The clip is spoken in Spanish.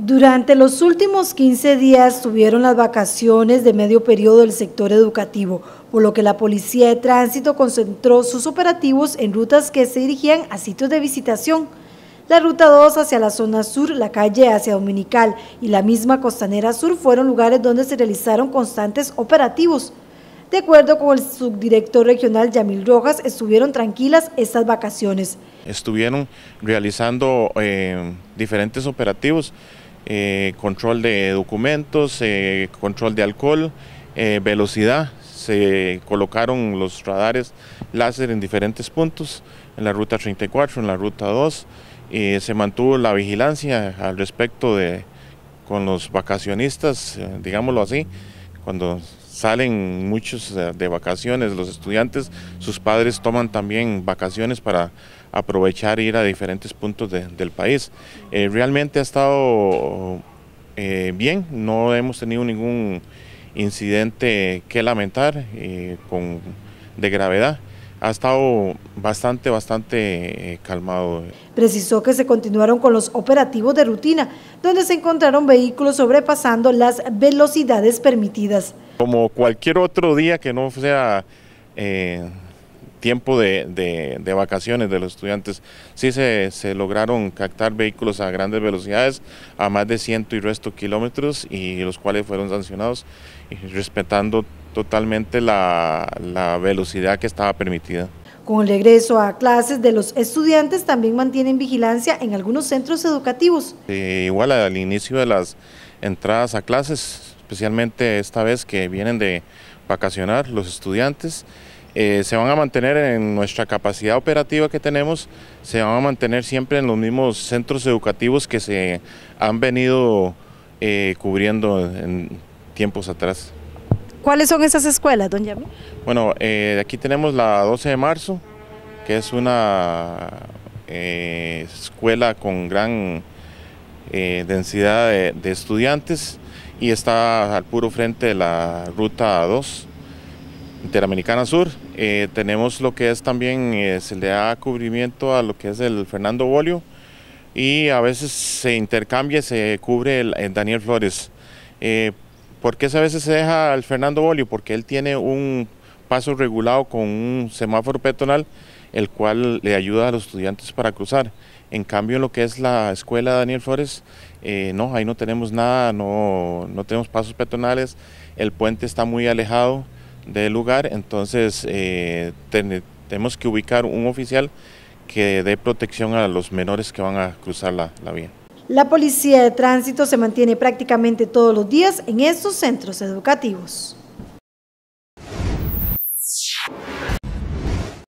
Durante los últimos 15 días tuvieron las vacaciones de medio periodo del sector educativo, por lo que la Policía de Tránsito concentró sus operativos en rutas que se dirigían a sitios de visitación. La ruta 2 hacia la zona sur, la calle hacia Dominical y la misma costanera sur fueron lugares donde se realizaron constantes operativos. De acuerdo con el subdirector regional Yamil Rojas, estuvieron tranquilas estas vacaciones. Estuvieron realizando eh, diferentes operativos eh, control de documentos, eh, control de alcohol, eh, velocidad. Se colocaron los radares láser en diferentes puntos, en la ruta 34, en la ruta 2. y se mantuvo la vigilancia al respecto de con los vacacionistas, digámoslo así, cuando salen muchos de vacaciones, los estudiantes, sus padres toman también vacaciones para aprovechar e ir a diferentes puntos del país. Eh, realmente ha estado eh, bien, no hemos tenido ningún incidente que lamentar eh, de gravedad. Ha estado bastante, bastante calmado. Precisó que se continuaron con los operativos de rutina, donde se encontraron vehículos sobrepasando las velocidades permitidas como cualquier otro día que no sea eh, tiempo de, de, vacaciones de los estudiantes, sí se, lograron captar vehículos a grandes velocidades, a más de ciento y resto kilómetros, y los cuales fueron sancionados, respetando totalmente la, la velocidad que estaba permitida. Con el regreso a clases de los estudiantes también mantienen vigilancia en algunos centros educativos. igual al inicio de las entradas a clases especialmente esta vez que vienen de vacacionar los estudiantes. Eh, se van a mantener en nuestra capacidad operativa que tenemos, se van a mantener siempre en los mismos centros educativos que se han venido eh, cubriendo en tiempos atrás. ¿Cuáles son esas escuelas, don Bueno, eh, aquí tenemos la 12 de marzo, que es una escuela con gran densidad de estudiantes y está al puro frente de la ruta 2 Interamericana Sur. Eh, tenemos lo que es también, eh, se le da cubrimiento a lo que es el Fernando Bolio y a veces se intercambia, se cubre el, Daniel Flores. Eh, ¿Por qué a veces se deja al Fernando Bolio? Porque él tiene un paso regulado con un semáforo peatonal, el cual le ayuda a los estudiantes para cruzar. En cambio, en lo que es la escuela Daniel Flores, eh, no, ahí no tenemos nada, no, tenemos pasos peatonales, el puente está muy alejado del lugar, entonces eh, tenemos que ubicar un oficial que dé protección a los menores que van a cruzar la, la vía. La policía de tránsito se mantiene prácticamente todos los días en estos centros educativos.